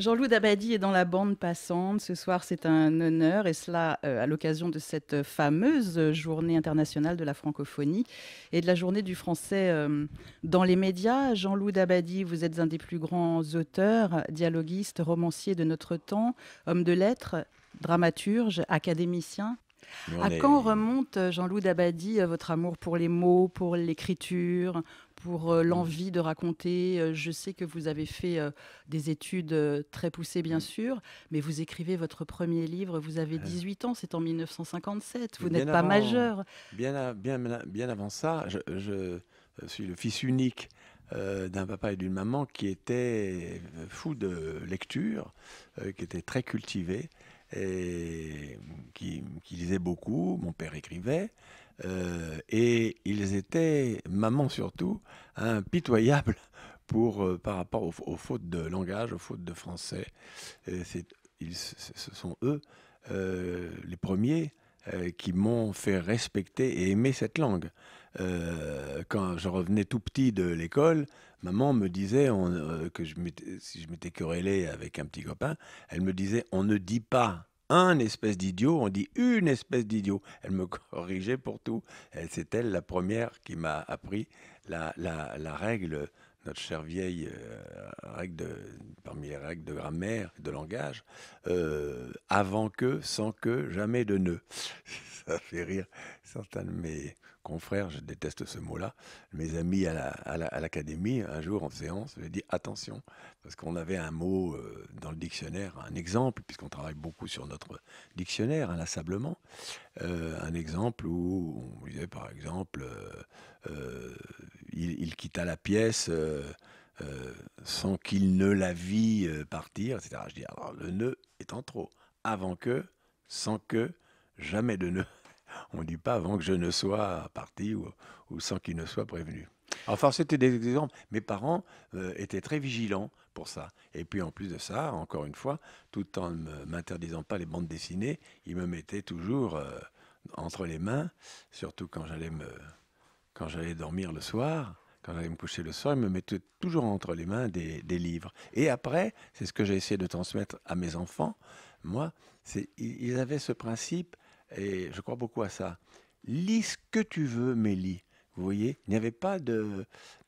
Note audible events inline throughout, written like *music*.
Jean-Loup Dabadi est dans la bande passante. Ce soir, c'est un honneur, et cela euh, à l'occasion de cette fameuse journée internationale de la francophonie et de la journée du français euh, dans les médias. Jean-Loup Dabadi, vous êtes un des plus grands auteurs, dialoguistes, romanciers de notre temps, homme de lettres, dramaturge, académicien. À quand remonte, euh, Jean-Loup Dabadi, votre amour pour les mots, pour l'écriture, pour euh, l'envie de raconter. Euh, je sais que vous avez fait euh, des études très poussées, bien sûr, mais vous écrivez votre premier livre, vous avez 18 ans, c'est en 1957, vous n'êtes pas majeur. Bien, avant ça, je, suis le fils unique d'un papa et d'une maman qui étaient fous de lecture, qui étaient très cultivés et qui, qui lisaient beaucoup. Mon père écrivait. Euh, et ils étaient, maman surtout, impitoyables hein, pour, euh, par rapport aux, fautes de langage, aux fautes de français. ce sont eux euh, les premiers qui m'ont fait respecter et aimer cette langue. quand je revenais tout petit de l'école, maman me disait que si je m'étais querellé avec un petit copain, elle me disait on ne dit pas un espèce d'idiot, on dit une espèce d'idiot. Elle me *laughs* corrigeait pour tout. C'est elle la première qui m'a appris la, la, la règle notre chère vieille euh, règle parmi les règles de grammaire, de langage, euh, avant que, sans que, jamais de ne. *laughs* Ça fait rire certains de mes confrères, je déteste ce mot-là, mes amis à l'académie, à un jour en séance, j'ai dit attention, parce qu'on avait un mot euh, dans le dictionnaire, un exemple, puisqu'on travaille beaucoup sur notre dictionnaire, inlassablement, un exemple où on disait par exemple il, quitta la pièce. Euh, euh, sans qu'il ne la vit euh, partir, etc. Je dis alors le nœud est en trop. Avant que, sans que, jamais de nœud. *laughs* On ne dit pas avant que je ne sois parti ou, sans qu'il ne soit prévenu. Enfin, c'était des exemples. Mes parents étaient très vigilants pour ça. Et puis en plus de ça, encore une fois, tout en ne m'interdisant pas les bandes dessinées, ils me mettaient toujours entre les mains, surtout quand j'allais me, quand j'allais dormir le soir, quand j'allais me coucher le soir, il me mettait toujours entre les mains des, livres. Et après, c'est ce que j'ai essayé de transmettre à mes enfants, moi, ils avaient ce principe, et je crois beaucoup à ça. Lis ce que tu veux, mais lis. Vous voyez, il n'y avait pas de,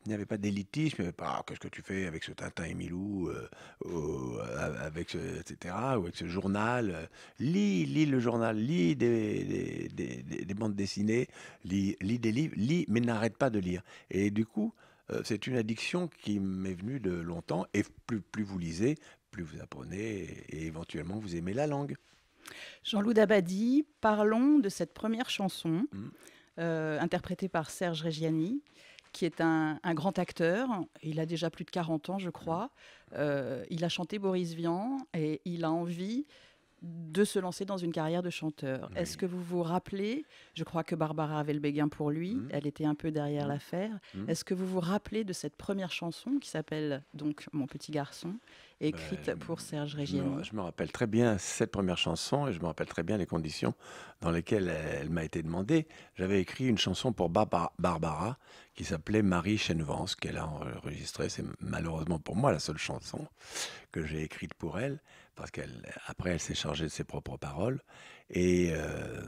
n'y avait pas d'élitisme, il pas ah, qu'est-ce que tu fais avec ce Tintin et Milou, ou, euh, euh, avec ce, etc., ou avec ce journal. Euh, lis, lis le journal, lis des, bandes dessinées, lis, des livres, lis, mais n'arrête pas de lire. Et du coup, c'est une addiction qui m'est venue de longtemps, et plus, plus vous lisez, plus vous apprenez, et éventuellement vous aimez la langue. Jean-Loup Dabadi, parlons de cette première chanson. Mmh. Euh, interprété par Serge Reggiani qui est un, grand acteur. Il a déjà plus de 40 ans, je crois. Euh, il a chanté Boris Vian et il a envie de se lancer dans une carrière de chanteur. Est-ce que vous vous rappelez, je crois que Barbara avait le béguin pour lui, mmh. elle était un peu derrière mmh. l'affaire, mmh. est-ce que vous vous rappelez de cette première chanson qui s'appelle donc Mon petit garçon, écrite ben, pour Serge Région Je me rappelle très bien cette première chanson et je me rappelle très bien les conditions dans lesquelles elle, m'a été demandée. J'avais écrit une chanson pour Barbara, qui s'appelait Marie Chenevance, qu'elle a enregistrée. C'est malheureusement pour moi la seule chanson que j'ai écrite pour elle parce qu'après elle, s'est chargée de ses propres paroles. Et, euh,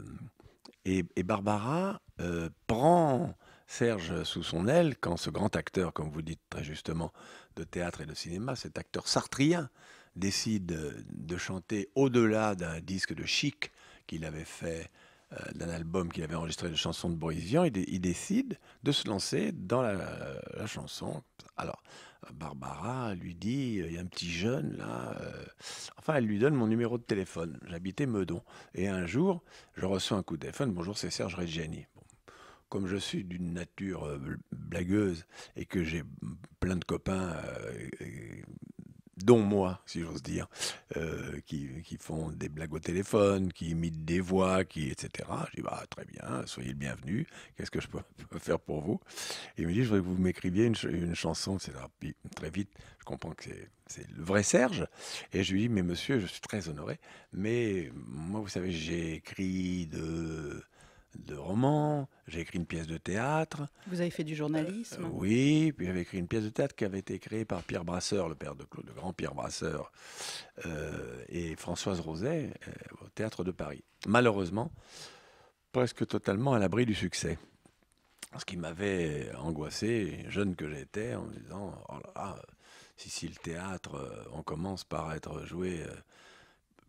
et, Barbara euh, prend Serge sous son aile quand ce grand acteur, comme vous dites très justement, de théâtre et de cinéma, cet acteur sartrien, décide de chanter au-delà d'un disque de chic qu'il avait fait euh, d'un album qu'il avait enregistré de chansons de Boris Vian, il, décide de se lancer dans la, chanson. Alors, euh, Barbara lui dit, euh, il y a un petit jeune là, enfin elle lui donne mon numéro de téléphone, j'habitais Meudon, et un jour, je reçois un coup de téléphone, bonjour c'est Serge Reggiani. Comme je suis d'une nature blagueuse et que j'ai mm, plein de copains dont moi, si j'ose dire, euh, qui, qui, font des blagues au téléphone, qui imitent des voix, qui, etc. Je dis, bah, très bien, soyez le bienvenu, qu'est-ce que je peux, *laughs* faire pour vous il me dit, je voudrais que vous m'écriviez une, une, chanson, etc. Puis, très vite, je comprends que c'est le vrai Serge. Et je lui dis, mais monsieur, je suis très honoré, mais moi, vous savez, j'ai écrit de de romans, j'ai écrit une pièce de théâtre. Vous avez fait du journalisme euh, Oui, puis j'avais écrit une pièce de théâtre qui avait été créée par Pierre Brasseur, le père de Claude, le grand Pierre Brasseur, euh, et Françoise Roset euh, au Théâtre de Paris. Malheureusement, presque totalement à l'abri du succès. Ce qui m'avait angoissé, jeune que j'étais, en me disant oh si, si le théâtre, on commence par être joué.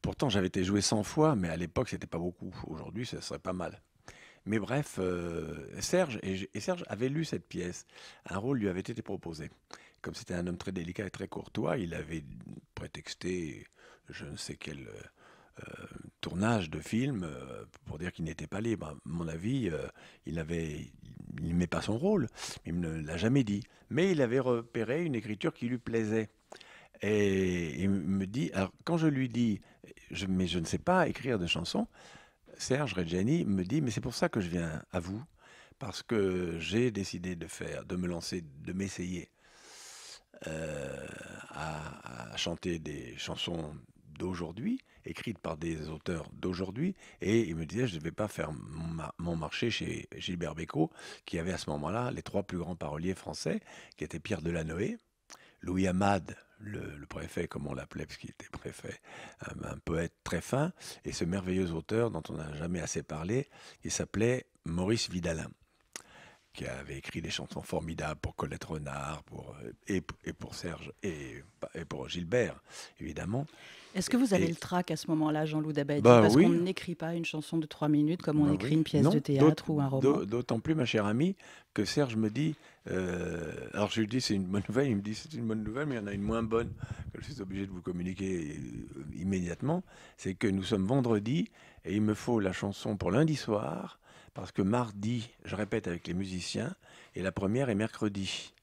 Pourtant, j'avais été joué 100 fois, mais à l'époque, c'était pas beaucoup. Aujourd'hui, ce serait pas mal. Mais bref, euh, Serge, et, Serge avait lu cette pièce. Un rôle lui avait été proposé. Comme c'était un homme très délicat et très courtois, il avait prétexté je ne sais quel euh, euh, tournage de film pour dire qu'il n'était pas libre. À mon avis, il avait, il n'aimait pas son rôle, il ne l'a jamais dit. Mais il avait repéré une écriture qui lui plaisait. Et il me dit, alors quand je lui dis, je, mais je ne sais pas écrire de chansons, Serge Reggiani me dit, mais c'est pour ça que je viens à vous, parce que j'ai décidé de faire, de me lancer, de m'essayer euh, à, chanter des chansons d'aujourd'hui, écrites par des auteurs d'aujourd'hui, et il me disait, je ne vais pas faire mon marché chez Gilbert Bécaud, qui avait à ce moment-là les trois plus grands paroliers français, qui étaient Pierre Delanoë, Louis Hamad, le, préfet, comme on l'appelait, parce qu'il était préfet, un, un, poète très fin, et ce merveilleux auteur dont on n'a jamais assez parlé, qui s'appelait Maurice Vidalin qui avait écrit des chansons formidables pour Colette Renard, pour, euh, et, pour Serge, et, pour Gilbert, évidemment. Est-ce que vous avez le trac à ce moment-là, Jean-Loup Dabadi bah Parce qu'on n'écrit pas une chanson de trois minutes comme on bah écrit une pièce de théâtre ou un roman. D'autant plus, ma chère amie, que Serge me dit, euh, alors je lui dis c'est une bonne nouvelle, il me dit c'est une bonne nouvelle, mais il y en a une moins bonne que je suis obligé de vous communiquer euh, immédiatement, c'est que nous sommes vendredi et il me faut la chanson pour lundi soir parce que mardi, je répète avec les musiciens, et la première est mercredi.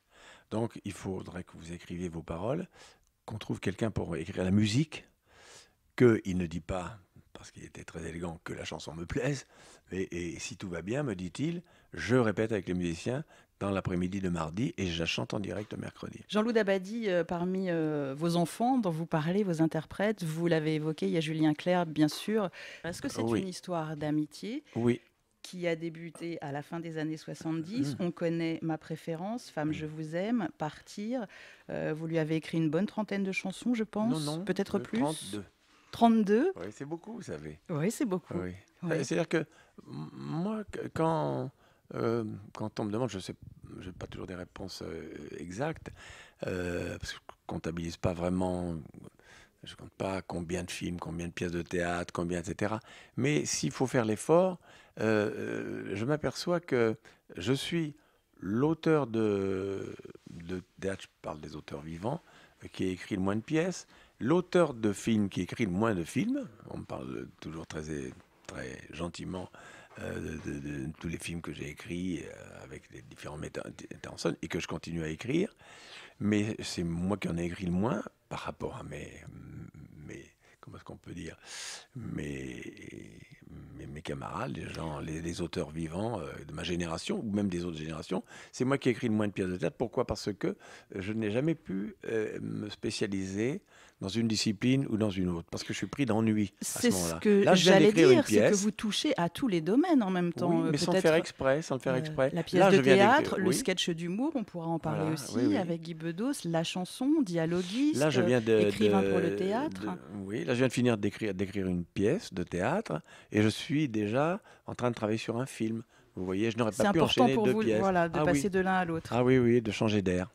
Donc il faudrait que vous écriviez vos paroles, qu'on trouve quelqu'un pour écrire la musique, qu'il ne dit pas, parce qu'il était très élégant, que la chanson me plaise, mais et si tout va bien, me dit-il, je répète avec les musiciens dans l'après-midi de mardi et je chante en direct mercredi. Jean-Loup Dabadi, euh, parmi euh, vos enfants dont vous parlez, vos interprètes, vous l'avez évoqué, il y a Julien Clerc, bien sûr. Est-ce que c'est une histoire d'amitié Oui qui a débuté à la fin des années 70. Mmh. On connaît ma préférence, Femme, mmh. je vous aime, Partir. Euh, vous lui avez écrit une bonne trentaine de chansons, je pense. Non, non, peut-être euh, plus. 32. 32. Oui, c'est beaucoup, vous savez. Oui, c'est beaucoup. Oui. Euh, c'est-à-dire que moi, quand, quand on me demande, je sais, je n'ai pas toujours des réponses exactes, parce que je comptabilise pas vraiment je ne compte pas combien de films, combien de pièces de théâtre, combien, etc. Mais s'il faut faire l'effort, je m'aperçois que je suis l'auteur de, je parle des auteurs vivants, qui écrit le moins de pièces, l'auteur de films qui écrit le moins de films, on me parle toujours très, très gentiment de, tous les films que j'ai écrits avec les différents metteurs en scène et que je continue à écrire, mais c'est moi qui en ai écrit le moins par rapport à mes, comment est-ce qu'on peut dire, mes, camarades, les gens, les, auteurs vivants euh, de ma génération ou même des autres générations. C'est moi qui ai écrit le moins de pièces de théâtre. Pourquoi Parce que je n'ai jamais pu euh, me spécialiser dans une discipline ou dans une autre, parce que je suis pris d'ennui. C'est ce, ce, que j'allais dire, c'est que vous touchez à tous les domaines en même temps. Oui, euh, mais sans le faire exprès, sans le faire euh, exprès. la pièce de théâtre, le sketch d'humour, on pourra en parler aussi avec Guy Bedos, la chanson, dialoguiste, là, écrivain pour le théâtre. oui, là je viens de finir d'écrire une pièce de théâtre et je suis déjà en train de travailler sur un film. Vous voyez, je n'aurais pas pu enchaîner C'est important pour Voilà, de ah passer de l'un à l'autre. Ah oui, oui, de changer d'air.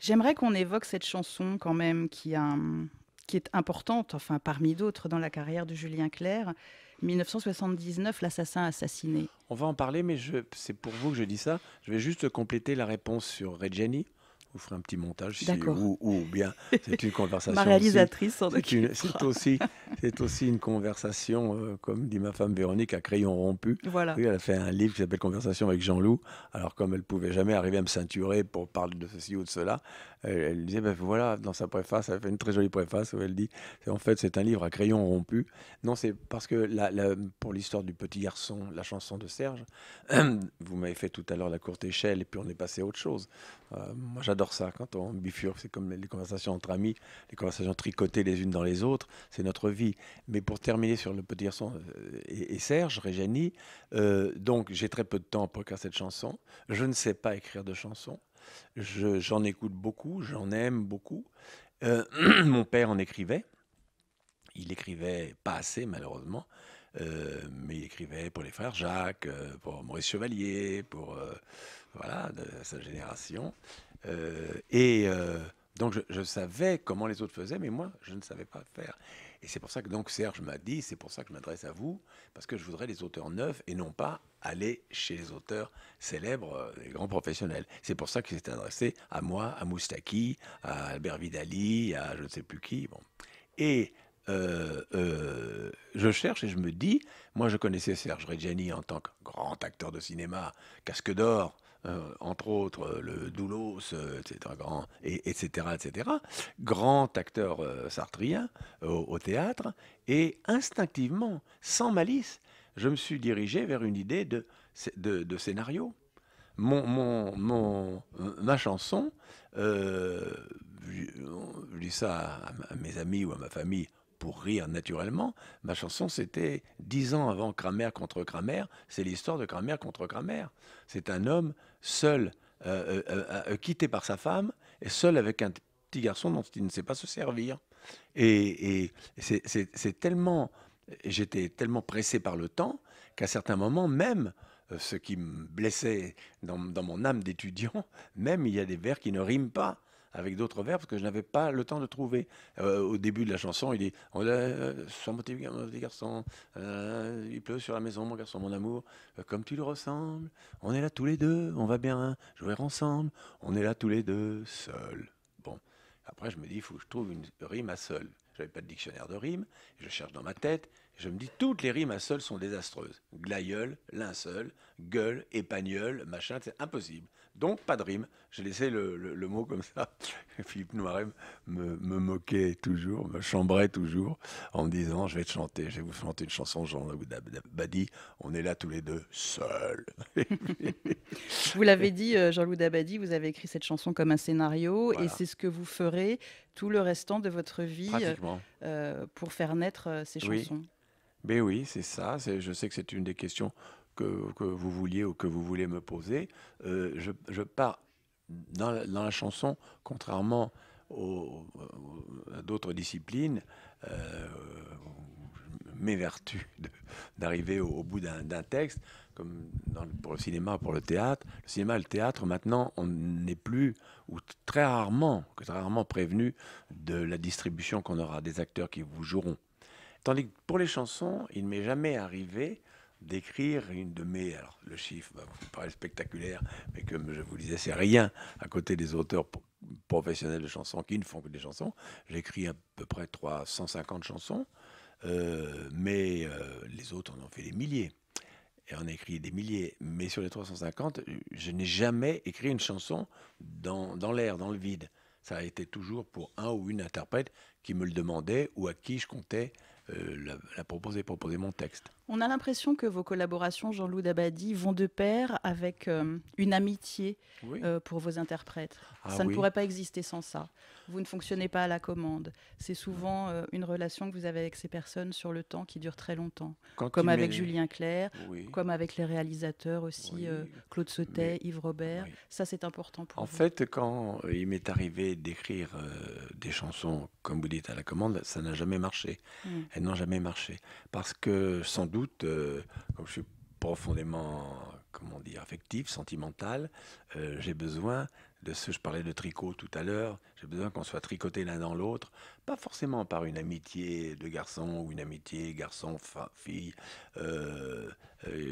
J'aimerais qu'on évoque cette chanson quand même hum, qui, est importante, enfin parmi d'autres, dans la carrière de Julien Clerc. 1979, l'assassin assassiné. On va en parler, mais c'est pour vous que je dis ça. Je vais juste compléter la réponse sur Reggiani vous ferez un petit montage si, ou, ou, bien c'est une *laughs* conversation. ma réalisatrice C'est aussi, une conversation, euh, comme dit ma femme Véronique, à crayon rompu. elle a fait un livre qui s'appelle Conversation avec Jean-Loup. Alors, comme elle ne pouvait jamais arriver à me ceinturer pour parler de ceci ou de cela, elle, disait, ben, voilà, dans sa préface, elle fait une très jolie préface où elle dit, en fait, c'est un livre à crayon rompu. Non, c'est parce que la, pour l'histoire du petit garçon, la chanson de Serge, *clears throat* vous m'avez fait tout à l'heure la courte échelle et puis on est passé à autre chose. Euh, moi, j'adore ça quand on bifurque. C'est comme les conversations entre amis, les conversations tricotées les unes dans les autres. C'est notre vie. Mais pour terminer sur le petit garçon euh, et, Serge, Régénie, euh, donc j'ai très peu de temps pour écrire cette chanson. Je ne sais pas écrire de chansons j'en écoute beaucoup, j'en aime beaucoup. Euh, *clears throat* mon père en écrivait. Il écrivait pas assez, malheureusement. Euh, mais il écrivait pour les frères Jacques, euh, pour Maurice Chevalier, pour voilà, de sa génération. et donc je savais comment les autres faisaient, mais moi, je ne savais pas faire. Et c'est pour ça que donc Serge m'a dit, c'est pour ça que je m'adresse à vous, parce que je voudrais les auteurs neufs et non pas aller chez les auteurs célèbres, euh, les grands professionnels. C'est pour ça qu'il s'est adressé à moi, à Moustaki, à Albert Vidali, à je ne sais plus qui. Bon. Et euh, euh, je cherche et je me dis, moi je connaissais Serge Reggiani en tant que grand acteur de cinéma, casque d'or, euh, entre autres euh, le Doulos, euh, etc., grand, etc., etc., grand acteur sartrien au, théâtre, et instinctivement, sans malice, je me suis dirigé vers une idée de, de, scénario. Mon, mon, ma chanson, je, dis ça à, mes amis ou à ma famille pour rire naturellement, ma chanson c'était dix ans avant Kramer contre Kramer, c'est l'histoire de Kramer contre Kramer. C'est un homme seul, euh, euh, euh, quitté par sa femme, et seul avec un petit garçon dont il ne sait pas se servir. Et, c'est tellement, j'étais tellement pressé par le temps qu'à certains moments, même ce qui me blessait dans, dans mon âme d'étudiant, *laughs* même il y a des vers qui ne riment pas avec d'autres verbes que je n'avais pas le temps de trouver. Euh, au début de la chanson, il dit oh euh, on mon petit, garçon, euh, il pleut sur la maison, mon garçon, mon amour, comme tu le ressembles, on est là tous les deux, on va bien jouer ensemble, on est là tous les deux, seuls. Bon, après je me dis il faut que je trouve une rime à seul. Je n'avais pas de dictionnaire de rimes, je cherche dans ma tête, je me dis, toutes les rimes à seul sont désastreuses. Glaïeul, linceul, gueule, Épagneul », machin, c'est impossible. Donc, pas de rime. J'ai laissé le, mot comme ça. *laughs* Philippe Noiret me, moquait toujours, me chambrait toujours en me disant Je vais te chanter, je vais vous chanter une chanson Jean-Louis Dabadi. On est là tous les deux seuls. *laughs* vous l'avez dit, euh, jean louis Dabadi, vous avez écrit cette chanson comme un scénario et c'est ce que vous ferez tout le restant de votre vie euh, euh, pour faire naître ces chansons. Ben oui, c'est ça. Je sais que c'est une des questions que, vous vouliez ou que vous voulez me poser, euh, je, pars dans la, chanson, contrairement euh, à d'autres disciplines, euh, mes vertus d'arriver au, bout d'un texte, comme dans pour le cinéma, pour le théâtre. Le cinéma, le théâtre, maintenant, on n'est plus, ou très rarement, très rarement prévenu de la distribution qu'on aura des acteurs qui vous joueront. Tandis que pour les chansons, il m'est jamais arrivé d'écrire une de mes. Alors, le chiffre bah, paraît spectaculaire, mais comme je vous disais, c'est rien à côté des auteurs professionnels de chansons qui ne font que des chansons. J'écris à peu près 350 chansons, euh, mais euh, les autres en ont fait des milliers. Et on a écrit des milliers. Mais sur les 350, je n'ai jamais écrit une chanson dans, l'air, dans le vide. Ça a été toujours pour un ou une interprète qui me le demandait ou à qui je comptais euh, la proposer, proposer mon texte. On a l'impression que vos collaborations, Jean-Loup Dabadi, vont de pair avec euh, une amitié euh, pour vos interprètes. Ah ça ne pourrait pas exister sans ça. Vous ne fonctionnez pas à la commande. C'est souvent euh, une relation que vous avez avec ces personnes sur le temps qui dure très longtemps. comme avec Julien Clerc, comme avec les réalisateurs aussi, Claude Sautet, Yves Robert. Ça, c'est important pour en vous. En fait, quand il m'est arrivé d'écrire des chansons, comme vous dites, à la commande, ça n'a jamais marché. Mmh. Elles n'ont jamais marché. Parce que sans doute, euh, comme je suis profondément, comment dire, affectif, sentimental, euh, j'ai besoin de ce, je parlais de tricot tout à l'heure, j'ai besoin qu'on soit tricoté l'un dans l'autre, pas forcément par une amitié de garçon ou une amitié garçon-fille euh,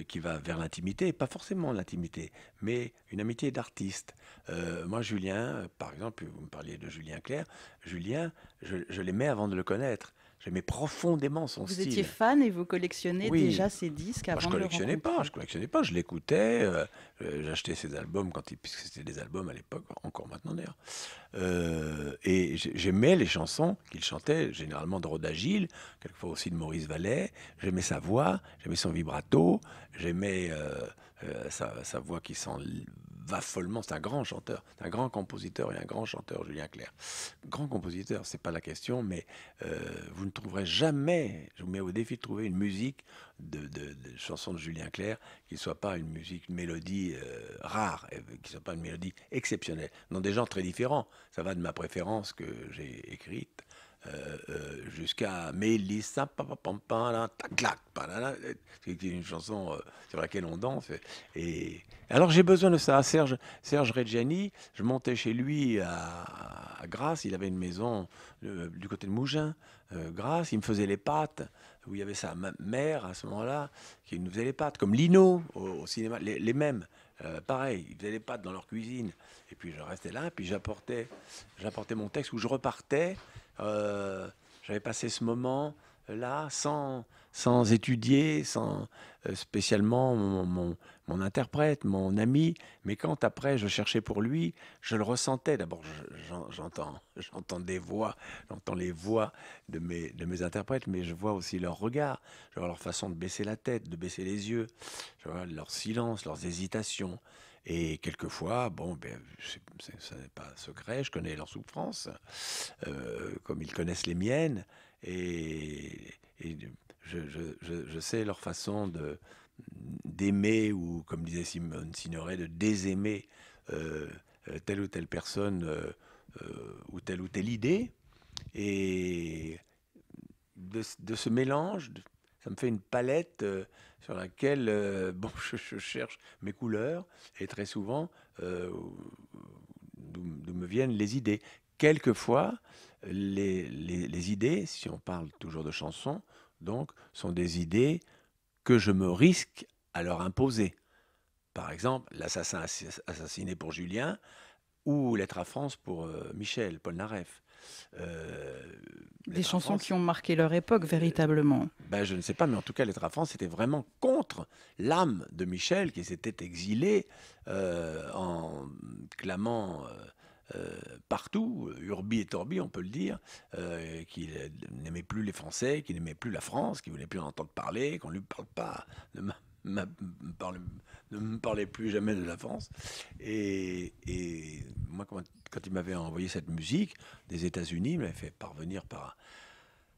qui va vers l'intimité, pas forcément l'intimité, mais une amitié d'artiste. moi, Julien, par exemple, vous me parliez de Julien claire Julien, je, je l'aimais avant de le connaître. J'aimais profondément son style. Vous étiez fan et vous collectionnez déjà ses disques avant je collectionnais pas, je collectionnais pas, je l'écoutais, euh, euh, j'achetais ses albums quand il, puisque c'était des albums à l'époque, encore maintenant d'ailleurs. Euh, et j'aimais les chansons qu'il chantait, généralement de Rodagil, quelquefois aussi de Maurice Vallet. J'aimais sa voix, j'aimais son vibrato, j'aimais euh, sa, voix qui s'en va follement. C'est un grand chanteur, un grand compositeur et un grand chanteur, Julien Clerc. Grand compositeur, c'est pas la question, mais euh, vous ne trouverez jamais, je vous mets au défi de trouver une musique de, de, de chansons de Julien Clerc qui ne soit pas une musique, une mélodie euh, rare, qui ne soit pas une mélodie exceptionnelle, non des genres très différents. Ça va de ma préférence que j'ai écrite euh, euh, jusqu'à Mélissa, clac, c'est euh, une chanson sur laquelle on danse. Et alors j'ai besoin de ça. Serge, Serge Reggiani, je montais chez lui à, Grasse, il avait une maison du côté de Mougin Grasse, il me faisait les pâtes, où il y avait sa mère à ce moment-là, qui nous faisait les pâtes, comme Lino au, cinéma, les, mêmes. pareil, ils faisaient les pâtes dans leur cuisine. Et puis je restais là, puis j'apportais, j'apportais mon texte où je repartais euh, j'avais passé ce moment euh, là sans, étudier, sans euh, spécialement mon, interprète, mon ami. Mais quand après je cherchais pour lui, je le ressentais. D'abord, *laughs* j'entends, des voix, j'entends les voix de mes, de mes interprètes, mais je vois aussi leurs regard. je vois leur façon de baisser la tête, de baisser les yeux, je vois leur silence, leurs hésitations. Et quelquefois, bon, ben, ce n'est pas secret, je connais leurs souffrances, euh, comme ils connaissent les miennes, et, je, sais leur façon de d'aimer, ou comme disait Simone Signoret, de désaimer euh, euh, telle ou telle personne ou telle ou telle idée. Et de, de ce mélange, ça me fait une palette euh, sur laquelle euh, *laughs* bon, je, cherche mes couleurs et très souvent euh, d'où me viennent les idées. Quelquefois, les, les, les, idées, si on parle toujours de chansons, donc, sont des idées que je me risque à leur imposer. Par exemple, l'assassin assassiné pour Julien ou l'être à France pour Michel Polnareff. Euh, des chansons qui ont marqué leur époque, euh, véritablement. Ben, je ne sais pas, mais en tout cas, les France étaient vraiment contre l'âme de Michel qui s'était exilé euh, en clamant. partout, Urbi et Torbi, on peut le dire, qu'il n'aimait plus les Français, qu'il n'aimait plus la France, qui voulait plus en entendre parler, qu'on ne lui parle pas, ne me, parle, plus jamais de la France. Et, et moi, comment quand il m'avait envoyé cette musique des États-Unis, il m'avait fait parvenir par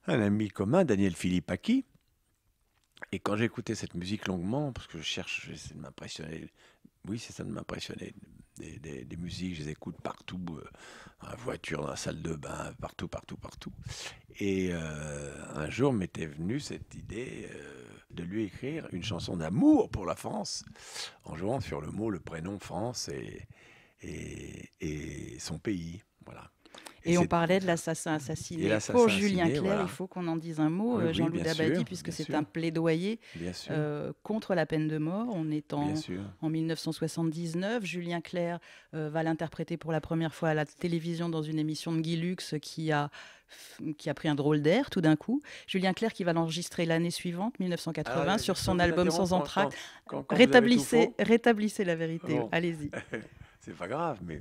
un, ami commun, Daniel Philippe Aki. Et quand j'écoutais cette musique longuement, parce que je cherche, j'essaie de m'impressionner. Oui, c'est ça de m'impressionner. Des, des, musiques, je les écoute partout, euh, dans la voiture, dans la salle de bain, partout, partout, partout. Et euh, un jour m'était venue cette idée euh, de lui écrire une chanson d'amour pour la France, en jouant sur le mot, le prénom France et, et, son pays. Voilà. Et, on parlait de l'assassin assassiné. Pour Julien Clerc, il faut qu'on en dise un mot, euh, Jean-Louis Dabadi, puisque c'est un plaidoyer euh, contre la peine de mort. On est en, 1979. Julien Clerc euh, va l'interpréter pour la première fois à la télévision dans une émission de Guy Lux qui a qui a pris un drôle d'air tout d'un coup. Julien Clerc qui va l'enregistrer l'année suivante, 1980, ah sur son album Sans entracte. Rétablissez, rétablissez la vérité, allez-y. *laughs* c'est pas grave, mais,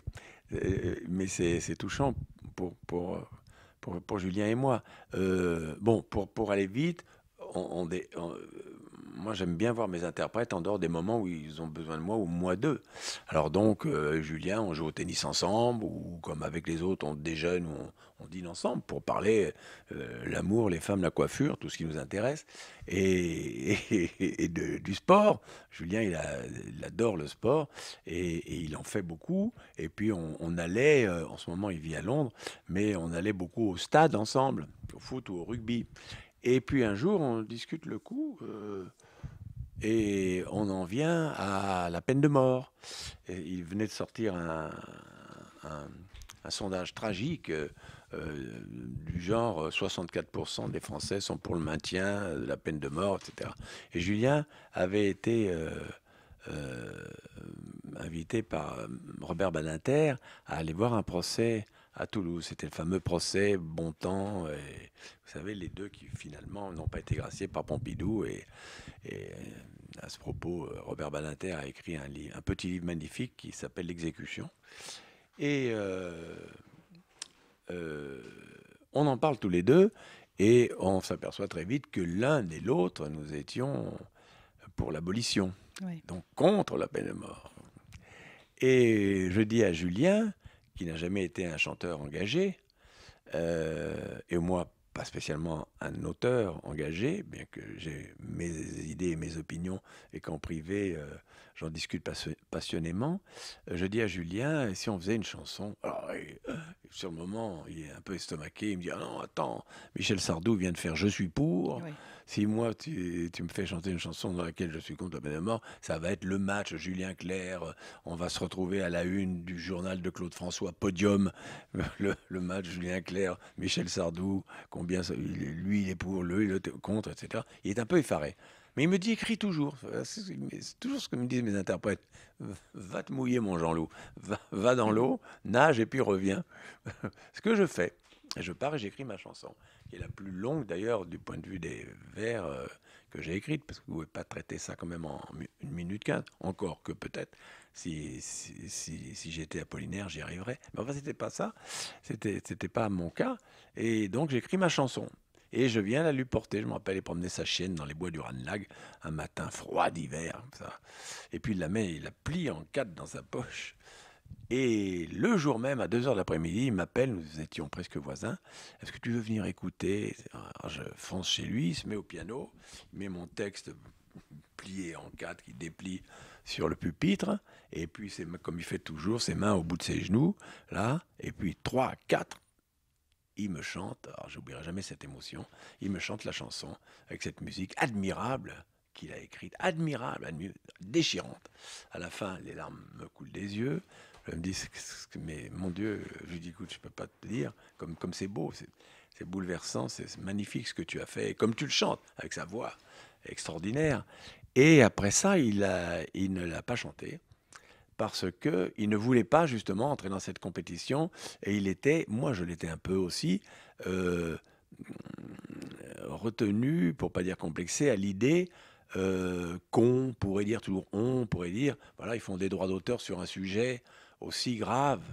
euh, euh, mais c'est touchant pour, pour, pour, Julien et moi. Euh, bon, pour, pour aller vite, on, on, on moi j'aime bien voir mes interprètes en dehors des moments où ils ont besoin de moi ou moi d'eux. Alors donc, euh, Julien, on joue au tennis ensemble, ou comme avec les autres, on déjeune ou on, dîne ensemble pour parler euh, l'amour, les femmes, la coiffure, tout ce qui nous intéresse, et, *laughs* et, du sport. Julien, il, adore le sport et, il en fait beaucoup. Et puis on, allait, euh, en ce moment il vit à Londres, mais on allait beaucoup au stade ensemble, au foot ou au rugby. Et puis un jour, on discute le coup. Et on en vient à la peine de mort. il venait de sortir un, sondage tragique euh, euh, du genre 64% euh, des Français sont pour le maintien de la peine de mort, etc. Et Julien avait été invité par Robert Badinter à aller voir un procès à Toulouse. C'était le fameux procès Bontemps, et, vous savez, les deux qui finalement n'ont pas été graciés par Pompidou. Et, euh, à ce propos, euh, Robert Badinter a écrit un, un petit livre magnifique qui s'appelle L'exécution. Et euh, on en parle tous les deux, et on s'aperçoit très vite que l'un et l'autre, nous étions pour l'abolition, donc contre la peine de mort. Et je dis à Julien, qui n'a jamais été un chanteur engagé, et euh, et moi pas spécialement un auteur engagé, bien que j'ai mes idées et mes opinions et qu'en privé euh, j'en discute passionnément, euh, je dis à Julien si on faisait une chanson. sur le moment, il est un peu estomaqué, il me dit ah non attends, Michel Sardou vient de faire Je suis pour. Si moi, tu, me fais chanter une chanson dans laquelle je suis contre la mort, ça va être le match Julien Clerc. On va se retrouver à la une du journal de Claude François, podium. *laughs* Le, match Julien Clerc, Michel Sardou, combien lui il est pour, lui il est contre, etc. Il est un peu effaré. Mais il me dit écris toujours. C'est toujours ce que me disent mes interprètes. Va te mouiller, mon Jean-Loup. va dans l'eau, nage et puis reviens. *laughs* ce que je fais je pars et j'écris ma chanson, qui est la plus longue d'ailleurs du point de vue des vers euh, que j'ai écrite, parce que vous ne pouvez pas traiter ça quand même en une minute quinze, encore que peut-être si, si, j'étais Apollinaire, j'y arriverais. Mais enfin, n'était pas ça, c'était c'était pas mon cas. Et donc j'écris ma chanson. Et je viens la lui porter. Je me rappelle, il promenait sa chienne dans les bois du Ranlag un matin froid d'hiver. Et puis il la met, il la plie en quatre dans sa poche. Et le jour même, à 2h de l'après-midi, il m'appelle, nous étions presque voisins, est-ce que tu veux venir écouter Je fonce chez lui, il se met au piano, il met mon texte plié en quatre, qui déplie sur le pupitre, et puis comme il fait toujours, ses mains au bout de ses genoux, là, et puis 3, 4, il me chante, alors j'oublierai jamais cette émotion, il me chante la chanson avec cette musique admirable qu'il a écrite, admirable, déchirante. À la fin, les larmes me coulent des yeux, elle me dit, mais mon Dieu, je lui dis, écoute, je peux pas te dire, comme comme c'est beau, c'est bouleversant, c'est magnifique ce que tu as fait, comme tu le chantes, avec sa voix extraordinaire. Et après ça, il, il ne l'a pas chanté parce que il ne voulait pas justement entrer dans cette compétition et il était, moi je l'étais un peu aussi, euh, retenu, pour pas dire complexé, à l'idée euh, qu'on pourrait dire toujours on pourrait dire voilà ils font des droits d'auteur sur un sujet aussi grave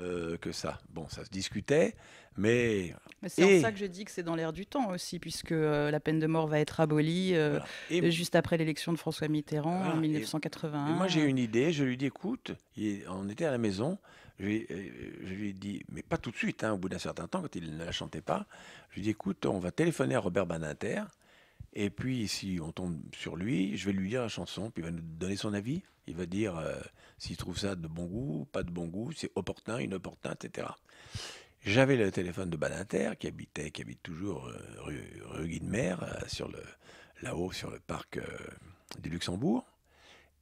euh, que ça. Bon, ça se discutait, mais... c'est en ça que je dis que c'est dans l'air du temps aussi, puisque euh, la peine de mort va être abolie euh, et... juste après l'élection de François Mitterrand en 1981. moi, j'ai une idée, je lui dis, écoute, on était à la maison, je lui, dis, mais pas tout de suite, hein, au bout d'un certain temps, quand il ne la chantait pas, je lui dis, écoute, on va téléphoner à Robert Baninter, et puis si on tombe sur lui, je vais lui dire la chanson, puis il va nous donner son avis. Il va dire euh, s'il trouve ça de bon goût, pas de bon goût, c'est opportun, inopportun, etc. J'avais le téléphone de Badinter, qui habitait, qui habite toujours euh, rue, rue Guidemer, euh, sur le, là-haut, sur le parc du Luxembourg.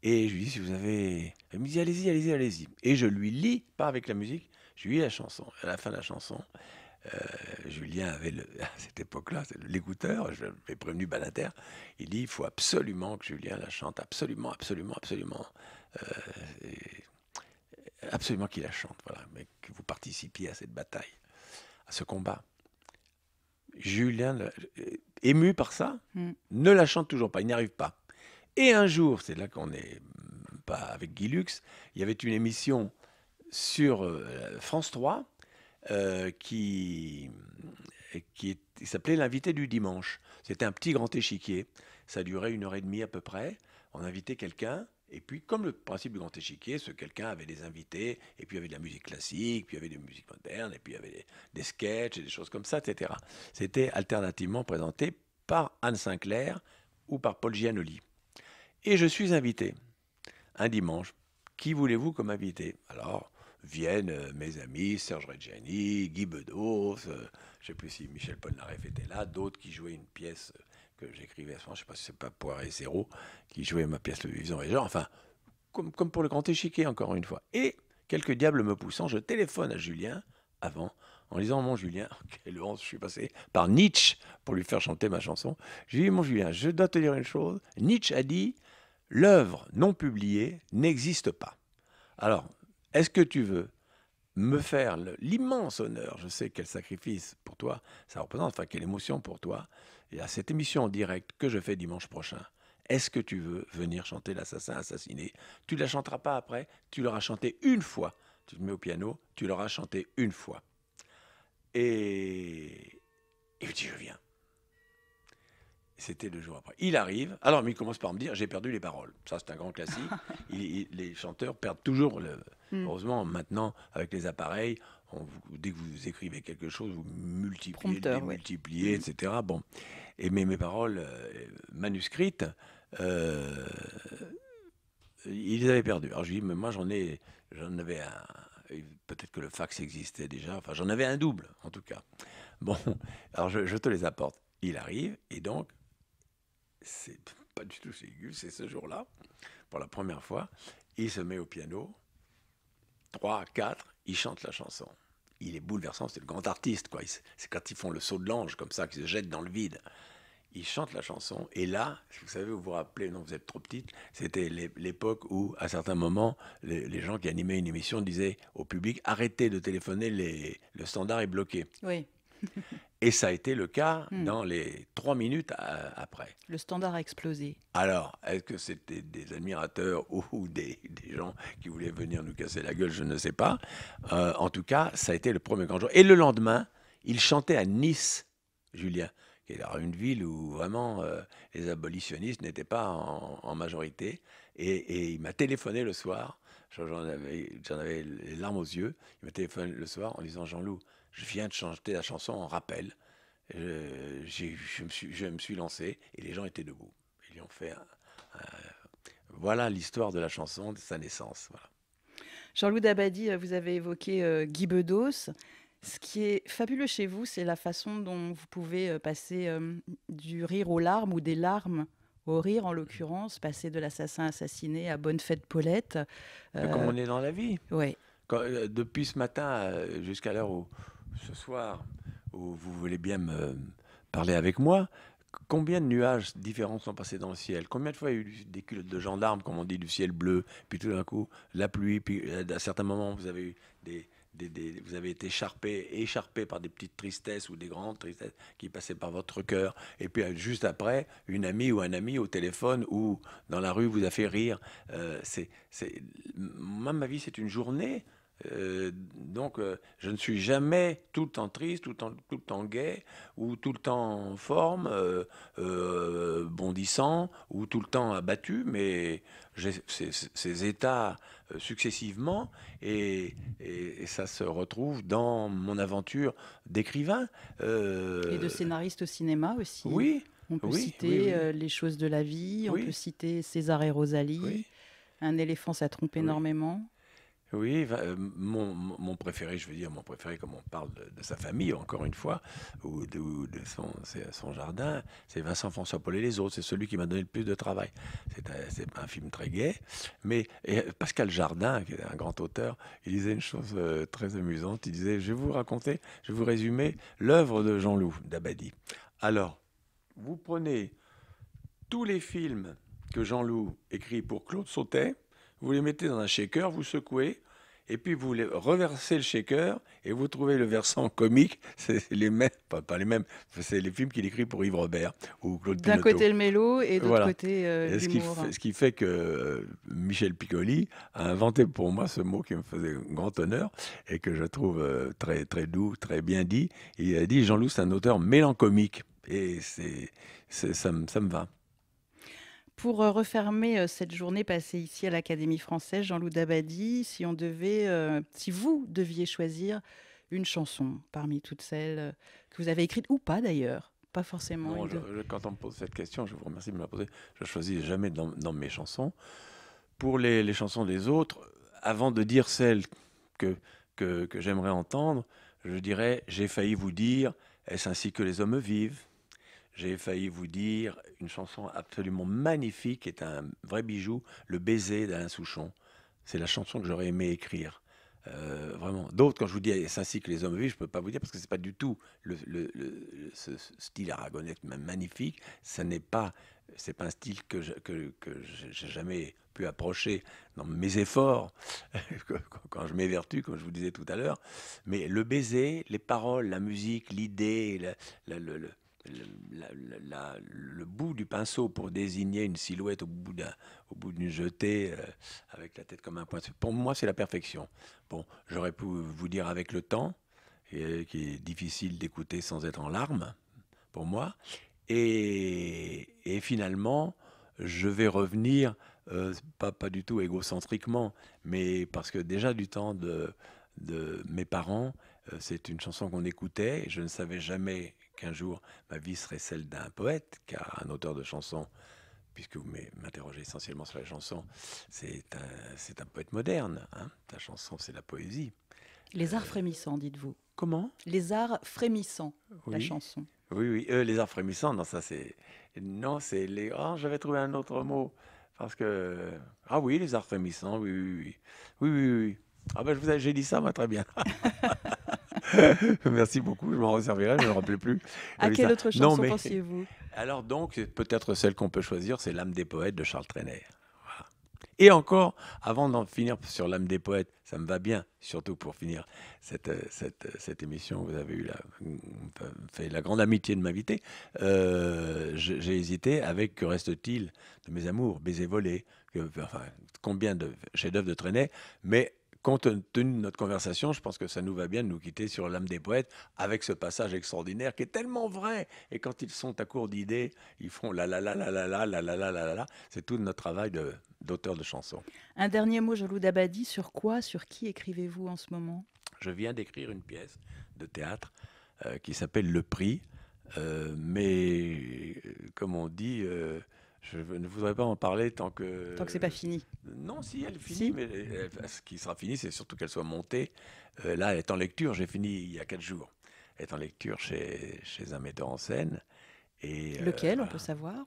Et je lui dis si vous avez. Il me dit allez-y, allez-y, allez-y. Et je lui lis, pas avec la musique, je lui lis la chanson. À la fin de la chanson, euh, Julien avait *laughs* à cette époque-là l'écouteur, je l'ai prévenu Banater, il dit il faut absolument que Julien la chante, absolument, absolument, absolument. Euh, absolument qu'il la chante, voilà, mais que vous participiez à cette bataille, à ce combat. Julien, euh, ému par ça, hmm. ne la chante toujours pas, il n'y arrive pas. Et un jour, c'est là qu'on est pas avec Guy Lux, il y avait une émission sur France 3 euh, qui, qui, s'appelait l'invité du dimanche. C'était un petit grand échiquier. Ça durait une heure et demie à peu près. On invitait quelqu'un. Et puis, comme le principe du grand échiquier, ce quelqu'un avait des invités, et puis il y avait de la musique classique, puis il y avait de la musique moderne, et puis il y avait des, des sketchs et des choses comme ça, etc. C'était alternativement présenté par Anne Sinclair ou par Paul Gianoli. Et je suis invité un dimanche. Qui voulez-vous comme invité Alors, viennent euh, mes amis Serge Reggiani, Guy Bedos, euh, je ne sais plus si Michel Polnareff était là, d'autres qui jouaient une pièce euh, que j'écrivais à ce moment, je ne sais pas si c'est pas Poiré Zéro, qui jouait ma pièce Le Vivant et Genre, enfin, comme, comme pour le Grand Échiquier, encore une fois. Et, quelques diables me poussant, je téléphone à Julien avant en disant Mon Julien, *laughs* quelle okay, je suis passé par Nietzsche pour lui faire chanter ma chanson. J'ai dit Mon Julien, je dois te dire une chose. Nietzsche a dit L'œuvre non publiée n'existe pas. Alors, est-ce que tu veux me faire l'immense honneur, je sais quel sacrifice pour toi ça représente, enfin quelle émotion pour toi, et à cette émission en direct que je fais dimanche prochain, est-ce que tu veux venir chanter l'assassin assassiné Tu ne la chanteras pas après, tu l'auras chanté une fois. Tu te mets au piano, tu l'auras chanté une fois. Et il me dit, je viens. C'était le jour après. Il arrive, alors mais il commence par me dire j'ai perdu les paroles. Ça, c'est un grand classique. *laughs* les chanteurs perdent toujours le. Hmm. Heureusement, maintenant, avec les appareils, dès que vous écrivez quelque chose, vous multipliez, multipliez etc. Bon. Et mais mes paroles euh, manuscrites, euh, ils avaient perdu. Alors je dis mais moi, j'en ai. J'en avais un. Peut-être que le fax existait déjà. Enfin, j'en avais un double, en tout cas. Bon, alors je te les apporte. Il arrive, et donc, c'est pas du tout aigu, c'est ce jour-là, pour la première fois, il se met au piano, 3, 4, il chante la chanson. Il est bouleversant, c'est le grand artiste, quoi. C'est quand ils font le saut de l'ange, comme ça, qu'ils se jettent dans le vide. Il chante la chanson, et là, vous savez, vous vous rappelez, non, vous êtes trop petite, c'était l'époque où, à certains moments, les, gens qui animaient une émission disaient au public arrêtez de téléphoner, le standard est bloqué. Oui. *laughs* Et ça a été le cas hmm. dans les trois minutes euh, après. Le standard a explosé. Alors, est-ce que c'était des admirateurs ou des, gens qui voulaient venir nous casser la gueule Je ne sais pas. Euh, en tout cas, ça a été le premier grand jour. Et le lendemain, il chantait à Nice, Julien, qui est une ville où vraiment euh, les abolitionnistes n'étaient pas en, majorité. Et, il m'a téléphoné le soir. J'en avais les larmes aux yeux. Il m'a téléphoné le soir en disant Jean-Loup, je viens de chanter la chanson en rappel. Euh, je, me suis, je me suis lancé et les gens étaient debout. Ils ont fait. voilà l'histoire de la chanson, de sa naissance. Voilà. jean louis Dabadi, euh, vous avez évoqué euh, Guy Bedos. Ce qui est fabuleux chez vous, c'est la façon dont vous pouvez passer du rire aux larmes ou des larmes au rire, en l'occurrence, passer de l'assassin assassiné à Bonne Fête Paulette. Comme on est dans la vie. Oui. depuis ce matin jusqu'à l'heure où, ce soir où vous voulez bien me parler avec moi, combien de nuages différents sont passés dans le ciel Combien de fois il y a eu des culottes de gendarmes, comme on dit, du ciel bleu, puis tout d'un coup, la pluie, puis euh, à certains moments, vous avez eu des, vous avez été écharpé, écharpé par des petites tristesses ou des grandes tristesses qui passaient par votre cœur. Et puis euh, juste après, une amie ou un ami au téléphone ou dans la rue vous a fait rire. Euh, c'est, ma vie, c'est une journée. Euh, donc, euh, je ne suis jamais tout le temps triste, tout le temps, tout le temps gai, ou tout le temps en forme, euh, bondissant, ou tout le temps abattu, mais j'ai ces, états successivement, et, ça se retrouve dans mon aventure d'écrivain. et de scénariste au cinéma aussi. Oui. On peut citer Les choses de la vie, on peut citer César et Rosalie, Un éléphant, ça trompe énormément. Oui, euh, mon, préféré, je veux dire, mon préféré, comme on parle de, sa famille, encore une fois, ou de, son, jardin, c'est Vincent François Paulet et les autres. C'est celui qui m'a donné le plus de travail. C'est un, film très gai. Mais euh, Pascal Jardin, qui est un grand auteur, il disait une chose euh, très amusante. Il disait, je vais vous raconter, je vais vous résumer l'œuvre de Jean-Loup d'Abadi. Alors, vous prenez tous les films que Jean-Loup écrit pour Claude Sautet, vous les mettez dans un shaker, vous secouez, et puis vous les reversez le shaker, et vous trouvez le versant comique, *laughs* c'est les mêmes, pas, pas les mêmes, c'est les films qu'il écrit pour Yves Robert ou Claude D'un côté le mélo et de l'autre côté euh, ce, qui fait, ce qui fait que euh, Michel Piccoli a inventé pour moi ce mot qui me faisait grand honneur et que je trouve euh, très, très doux, très bien dit. Il a dit Jean-Loup, c'est un auteur mélancomique, et c'est, ça, ça me va. Pour euh, refermer euh, cette journée passée ici à l'Académie française, Jean-Loup Dabadi, si on devait, euh, si vous deviez choisir une chanson parmi toutes celles que vous avez écrites ou pas d'ailleurs, pas forcément. quand on me pose cette question, je vous remercie de me la poser. Je choisis jamais dans, mes chansons. Pour les, chansons des autres, avant de dire celles que, que j'aimerais entendre, je dirais J'ai failli vous dire, est-ce ainsi que les hommes vivent j'ai failli vous dire une chanson absolument magnifique, qui est un vrai bijou, Le baiser d'Alain Souchon. C'est la chanson que j'aurais aimé écrire. Euh, vraiment. D'autres, quand je vous dis c'est ainsi que les hommes vivent, je ne peux pas vous dire parce que c'est pas du tout le, le, ce style aragonais magnifique. Ça n'est pas, c'est pas un style que je, que, que j'ai jamais pu approcher dans mes efforts *laughs* quand je m'évertue, comme je vous disais tout à l'heure. Mais le baiser, les paroles, la musique, l'idée, le, le, le, bout du pinceau pour désigner une silhouette au bout d'un, au bout d'une jetée euh, avec la tête comme un point. Pour moi, c'est la perfection. Bon, j'aurais pu vous dire avec le temps, et, qui est difficile d'écouter sans être en larmes, pour moi. Et, et finalement, je vais revenir, euh, pas, pas du tout égocentriquement, mais parce que déjà du temps de, de mes parents, euh, c'est une chanson qu'on écoutait. Je ne savais jamais un jour ma vie serait celle d'un poète, car un auteur de chansons, puisque vous m'interrogez essentiellement sur la chanson, c'est un, un, poète moderne. Hein la chanson, c'est la poésie. Les arts euh, frémissants, dites-vous. Comment Les arts frémissants, la chanson. Oui, oui, euh, les arts frémissants, non, ça c'est. Non, c'est les. Ah, oh, j'avais trouvé un autre mot. Parce que. Ah oui, les arts frémissants, oui, oui, oui. Oui, oui, oui. Ah ben, je vous j'ai dit ça, moi, très bien. *laughs* *laughs* Merci beaucoup, je m'en resservirai, je ne me rappelais plus. à quelle autre chose pensiez-vous Alors donc, peut-être celle qu'on peut choisir, c'est L'âme des poètes de Charles Trenet. Et encore, avant d'en finir sur l'âme des poètes, ça me va bien, surtout pour finir cette, cette, émission. Vous avez eu la, fait la grande amitié de m'inviter. Euh, j'ai hésité avec Que reste-t-il de mes amours, Baiser volé, enfin, combien de chefs-d'œuvre de Trenet, mais compte tenu de notre conversation, je pense que ça nous va bien de nous quitter sur l'âme des poètes avec ce passage extraordinaire qui est tellement vrai. Et quand ils sont à court d'idées, ils font la la la la la la la la la la la. C'est tout notre travail d'auteur de, chansons. Un dernier mot, Jaloud Abadi, sur quoi, sur qui écrivez-vous en ce moment Je viens d'écrire une pièce de théâtre qui s'appelle Le Prix, mais comme on dit je ne voudrais pas en parler tant que. Tant que c'est pas fini. Non, si elle finit, mais euh, ce qui sera fini, c'est surtout qu'elle soit montée. Euh, là, elle est en lecture. J'ai fini il y a quatre jours. Elle est en lecture chez, chez un metteur en scène. Et, Lequel, on euh, peut savoir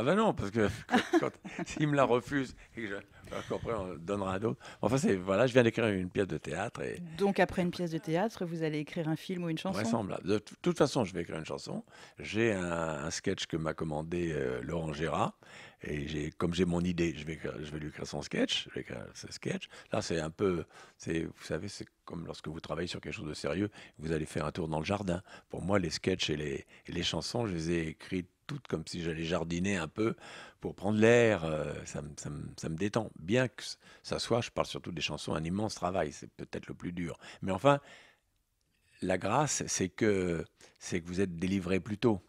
ah ben non, parce que *laughs* quand, s'il me la refuse ben, après on donnera à d'autres. Enfin, c'est voilà, je viens d'écrire une pièce de théâtre et donc après une pièce de théâtre, vous allez écrire un film ou une chanson. Vraisemblable. De toute façon, je vais écrire une chanson. J'ai un, sketch que m'a commandé euh, Laurent Gérard et j'ai comme j'ai mon idée, je vais je vais lui écrire son sketch, je vais écrire ce sketch. Là, c'est un peu, c'est vous savez, c'est comme lorsque vous travaillez sur quelque chose de sérieux, vous allez faire un tour dans le jardin. Pour moi, les sketchs et les, et les chansons, je les ai écrites comme si j'allais jardiner un peu pour prendre l'air. Euh, ça, ça, ça, me détend. Bien que ça soit, je parle surtout des chansons, un immense travail. C'est peut-être le plus dur. Mais enfin, la grâce, c'est que, c'est que vous êtes délivré plus tôt.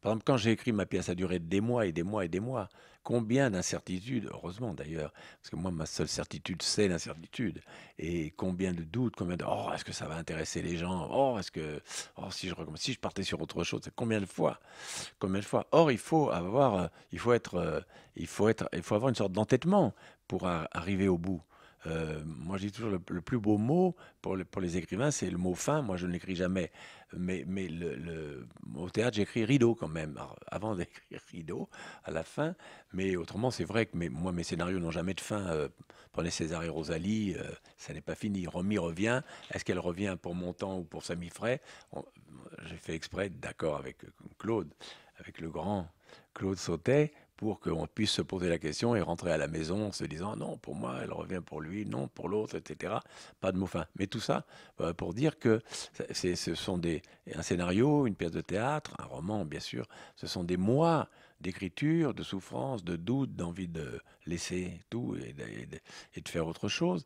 Par exemple, quand j'ai écrit ma pièce, ça a duré des mois et des mois et des mois combien d'incertitudes, heureusement d'ailleurs, parce que moi, ma seule certitude, c'est l'incertitude. Et combien de doutes, combien de oh, est-ce que ça va intéresser les gens Oh, est-ce que oh, si, je, si je partais sur autre chose, combien de fois Combien de fois Or, il faut avoir, euh, il faut être, euh, il faut être, il faut avoir une sorte d'entêtement pour arriver au bout. Euh, moi, je dis toujours le, plus beau mot pour, pour les écrivains, c'est le mot fin. Moi, je ne l'écris jamais mais, le, au théâtre, j'écris rideau quand même, avant *laughs* d'écrire rideau, à la fin. Mais autrement, c'est vrai que mes, moi, mes scénarios n'ont jamais de fin. Euh, prenez César et Rosalie, euh, ça n'est pas fini. Romy revient. Est-ce qu'elle revient pour mon temps ou pour Samy Fray J'ai fait exprès, d'accord avec euh, Claude, avec le grand Claude Sautet pour qu'on puisse se poser la question et rentrer à la maison en se disant non, pour moi, elle revient pour lui, non, pour l'autre, etc. Pas de mot fin. Mais tout ça euh, pour dire que ce sont des, un scénario, une pièce de théâtre, un roman, bien sûr, ce sont des mois d'écriture, de souffrance, de doute, d'envie de laisser tout et de faire autre chose.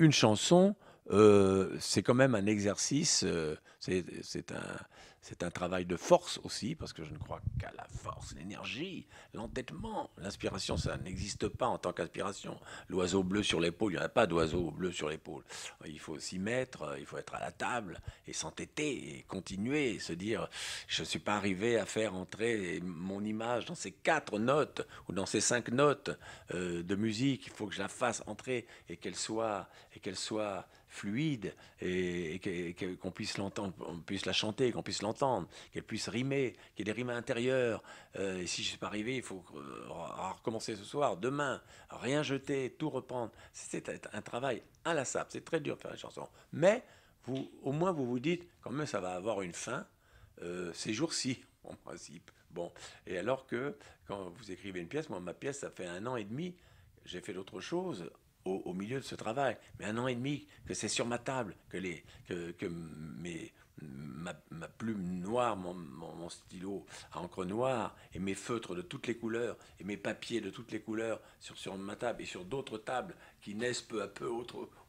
Une chanson, euh, c'est quand même un exercice, euh, c'est c'est un, un travail de force aussi, parce que je ne crois qu'à la force, l'énergie, l'entêtement. L'inspiration, ça n'existe pas en tant qu'inspiration. L'oiseau bleu sur l'épaule, il n'y en a pas d'oiseau bleu sur l'épaule. Il faut s'y mettre, il faut être à la table et s'entêter et continuer et se dire, je ne suis pas arrivé à faire entrer mon image dans ces quatre notes ou dans ces cinq notes euh, de musique. Il faut que je la fasse entrer et qu'elle soit, et qu'elle soit fluide et, qu'on puisse l'entendre, qu'on puisse la chanter, qu'on puisse l'entendre, qu'elle puisse rimer, qu'il y ait des rimes intérieures. Euh, et si je suis pas arrivé, il faut euh, recommencer ce soir, demain, rien jeter, tout reprendre. C'est un travail inlassable. C'est très dur de faire une chanson. mais vous, au moins, vous vous dites quand même, ça va avoir une fin euh, ces jours-ci, *laughs* en principe. Bon, et alors que quand vous écrivez une pièce, moi, ma pièce, ça fait un an et demi, j'ai fait d'autres choses au, milieu de ce travail, mais un an et demi que c'est sur ma table, que, les, que, mes, ma, ma, plume noire, mon, stylo à encre noire, et mes feutres de toutes les couleurs, et mes papiers de toutes les couleurs sur, sur ma table et sur d'autres tables qui naissent peu à peu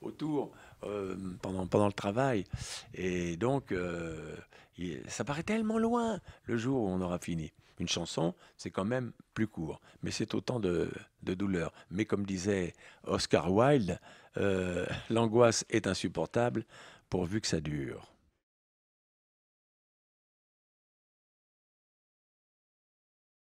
autour euh, pendant, pendant le travail. Et donc, euh, ça paraît tellement loin le jour où on aura fini. Une chanson, c'est quand même plus court, mais c'est autant de, douleur. Mais comme disait Oscar Wilde, euh, *laughs* l'angoisse est insupportable pourvu que ça dure.